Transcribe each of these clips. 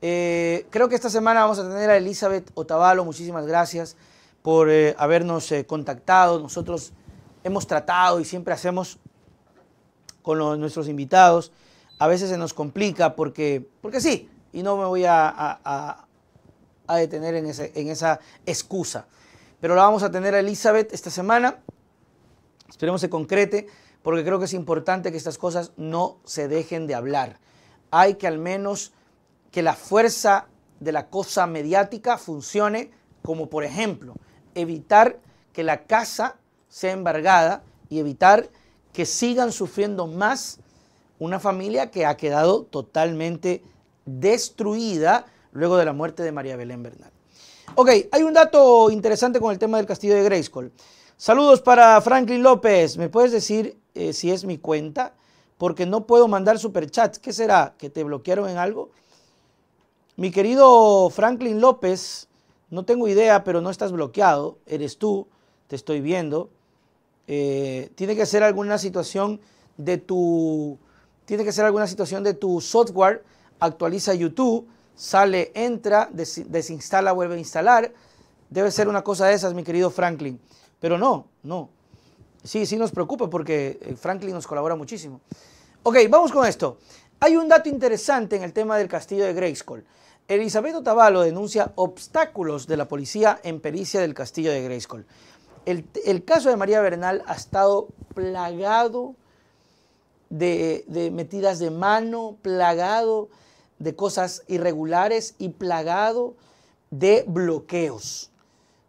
Eh, creo que esta semana vamos a tener a Elizabeth Otavalo. Muchísimas gracias por eh, habernos eh, contactado. Nosotros hemos tratado y siempre hacemos con nuestros invitados. A veces se nos complica porque, porque sí, y no me voy a, detener en, en esa excusa. Pero la vamos a tener a Elizabeth esta semana. Esperemos se concrete porque creo que es importante que estas cosas no se dejen de hablar. Hay que al menos que la fuerza de la cosa mediática funcione como, por ejemplo, evitar que la casa sea embargada y evitar que sigan sufriendo más una familia que ha quedado totalmente destruida luego de la muerte de María Belén Bernal. Ok, hay un dato interesante con el tema del castillo de Grayskull. Saludos para Franklin López. ¿Me puedes decir eh, si es mi cuenta? Porque no puedo mandar superchats. ¿Qué será? ¿Que te bloquearon en algo? Mi querido Franklin López, no tengo idea, pero no estás bloqueado, eres tú, te estoy viendo. Eh, tiene que ser alguna situación de tu, tiene que ser alguna situación de tu software. Actualiza YouTube, sale, entra, desinstala, vuelve a instalar. Debe ser una cosa de esas, mi querido Franklin. Pero no, no. Sí, sí nos preocupa porque eh, Franklin nos colabora muchísimo. Ok, vamos con esto. Hay un dato interesante en el tema del castillo de Grayskull. Elizabeth Otavalo denuncia obstáculos de la policía en pericia del castillo de Greyskull. El, caso de María Bernal ha estado plagado de, de metidas de mano, plagado de cosas irregulares y plagado de bloqueos.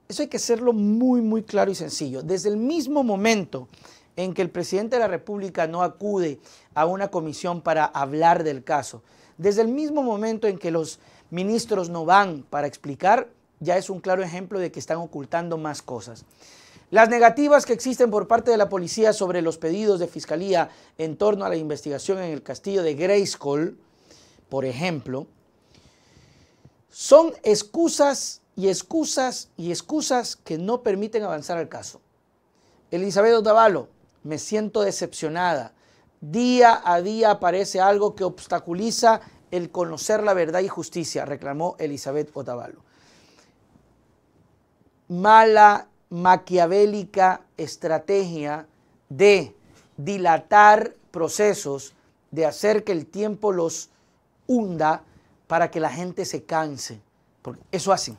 Eso hay que hacerlo muy, muy claro y sencillo. Desde el mismo momento en que el presidente de la República no acude a una comisión para hablar del caso. Desde el mismo momento en que los ministros no van para explicar, ya es un claro ejemplo de que están ocultando más cosas. Las negativas que existen por parte de la policía sobre los pedidos de fiscalía en torno a la investigación en el castillo de Grayskull, por ejemplo, son excusas y excusas y excusas que no permiten avanzar al caso. Elizabeth davalo me siento decepcionada. Día a día aparece algo que obstaculiza el conocer la verdad y justicia, reclamó Elizabeth Otavalo. Mala, maquiavélica estrategia de dilatar procesos, de hacer que el tiempo los hunda para que la gente se canse. Porque eso hacen,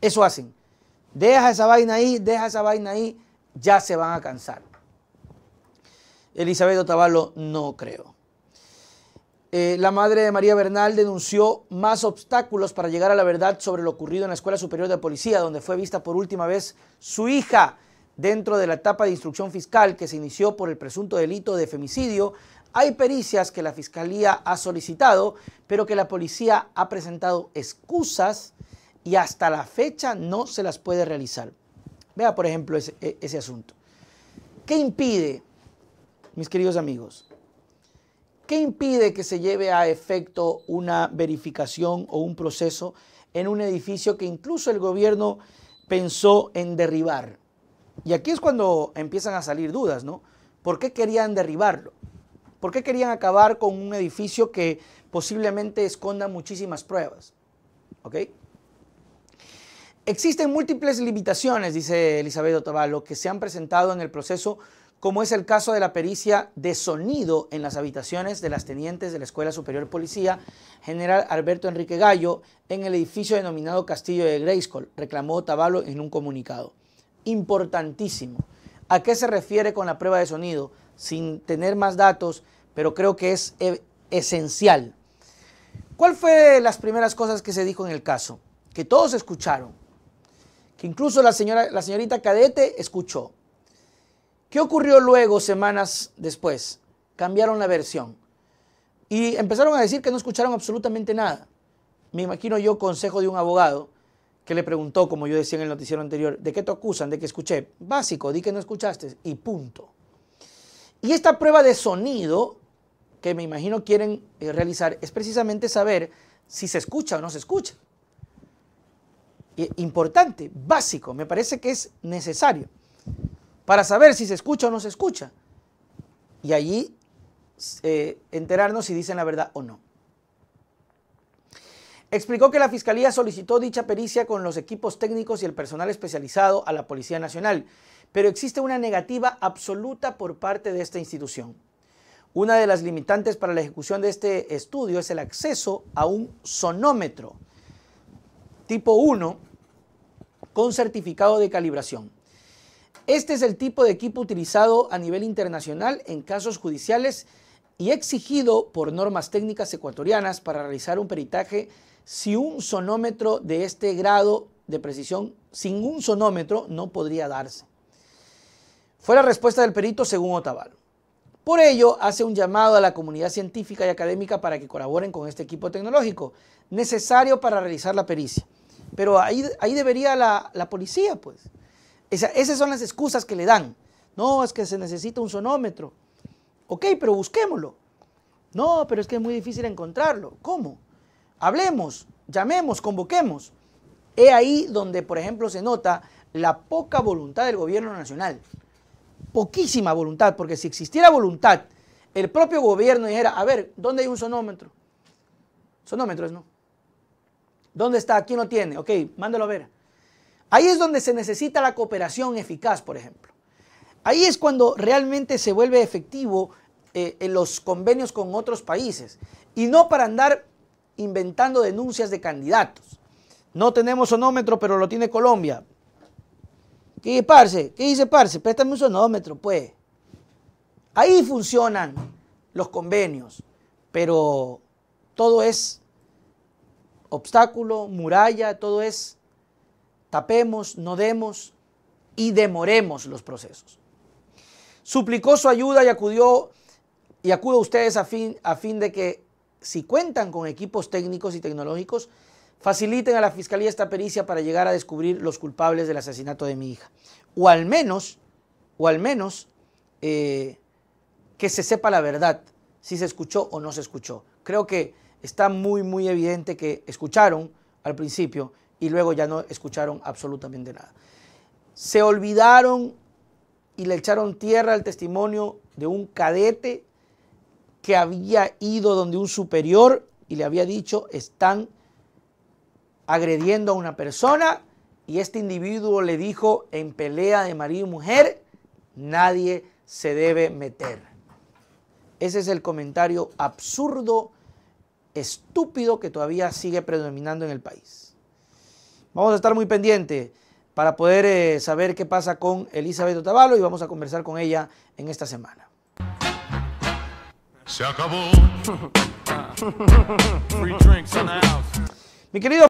eso hacen. Deja esa vaina ahí, deja esa vaina ahí, ya se van a cansar. Elizabeth Otavalo, no creo. Eh, la madre de María Bernal denunció más obstáculos para llegar a la verdad sobre lo ocurrido en la Escuela Superior de Policía, donde fue vista por última vez su hija dentro de la etapa de instrucción fiscal que se inició por el presunto delito de femicidio. Hay pericias que la Fiscalía ha solicitado, pero que la policía ha presentado excusas y hasta la fecha no se las puede realizar. Vea, por ejemplo, ese e, asunto. ¿Qué impide mis queridos amigos, ¿qué impide que se lleve a efecto una verificación o un proceso en un edificio que incluso el gobierno pensó en derribar? Y aquí es cuando empiezan a salir dudas, ¿no? ¿Por qué querían derribarlo? ¿Por qué querían acabar con un edificio que posiblemente esconda muchísimas pruebas? ¿Ok? Existen múltiples limitaciones, dice Elizabeth Otavalo, que se han presentado en el proceso como es el caso de la pericia de sonido en las habitaciones de las tenientes de la Escuela Superior Policía, general Alberto Enrique Gallo, en el edificio denominado Castillo de Grayskull, reclamó Tabalo en un comunicado. Importantísimo. ¿A qué se refiere con la prueba de sonido? Sin tener más datos, pero creo que es e-, esencial. ¿Cuál fue las primeras cosas que se dijo en el caso? Que todos escucharon, que incluso la, señora, la señorita cadete escuchó, ¿Qué ocurrió luego, semanas después? Cambiaron la versión y empezaron a decir que no escucharon absolutamente nada. Me imagino yo consejo de un abogado que le preguntó, como yo decía en el noticiero anterior, ¿de qué te acusan? ¿De que escuché? Básico, di que no escuchaste y punto. Y esta prueba de sonido que me imagino quieren eh, realizar es precisamente saber si se escucha o no se escucha. Importante, básico, me parece que es necesario para saber si se escucha o no se escucha. Y allí eh, enterarnos si dicen la verdad o no. Explicó que la Fiscalía solicitó dicha pericia con los equipos técnicos y el personal especializado a la Policía Nacional, pero existe una negativa absoluta por parte de esta institución. Una de las limitantes para la ejecución de este estudio es el acceso a un sonómetro tipo 1 con certificado de calibración. Este es el tipo de equipo utilizado a nivel internacional en casos judiciales y exigido por normas técnicas ecuatorianas para realizar un peritaje si un sonómetro de este grado de precisión sin un sonómetro no podría darse. Fue la respuesta del perito según Otavalo. Por ello, hace un llamado a la comunidad científica y académica para que colaboren con este equipo tecnológico, necesario para realizar la pericia. Pero ahí, ahí debería la, la policía, pues esas son las excusas que le dan. No, es que se necesita un sonómetro. Ok, pero busquémoslo. No, pero es que es muy difícil encontrarlo. ¿Cómo? Hablemos, llamemos, convoquemos. He ahí donde, por ejemplo, se nota la poca voluntad del gobierno nacional. Poquísima voluntad, porque si existiera voluntad, el propio gobierno dijera, a ver, ¿dónde hay un sonómetro? Sonómetros no. ¿Dónde está? ¿Quién lo tiene? Ok, mándalo a ver. Ahí es donde se necesita la cooperación eficaz, por ejemplo. Ahí es cuando realmente se vuelve efectivo eh, en los convenios con otros países y no para andar inventando denuncias de candidatos. No tenemos sonómetro, pero lo tiene Colombia. ¿Qué dice, parce? ¿Qué dice parce? Préstame un sonómetro, pues. Ahí funcionan los convenios, pero todo es obstáculo, muralla, todo es tapemos, no demos y demoremos los procesos. Suplicó su ayuda y acudió y acudo a ustedes a fin, a fin de que si cuentan con equipos técnicos y tecnológicos, faciliten a la Fiscalía esta pericia para llegar a descubrir los culpables del asesinato de mi hija. O al menos, o al menos eh, que se sepa la verdad, si se escuchó o no se escuchó. Creo que está muy, muy evidente que escucharon al principio y luego ya no escucharon absolutamente nada. Se olvidaron y le echaron tierra al testimonio de un cadete que había ido donde un superior y le había dicho, están agrediendo a una persona y este individuo le dijo, en pelea de marido y mujer, nadie se debe meter. Ese es el comentario absurdo, estúpido que todavía sigue predominando en el país. Vamos a estar muy pendientes para poder eh, saber qué pasa con Elizabeth Otavalo y vamos a conversar con ella en esta semana. Se acabó. Mi querido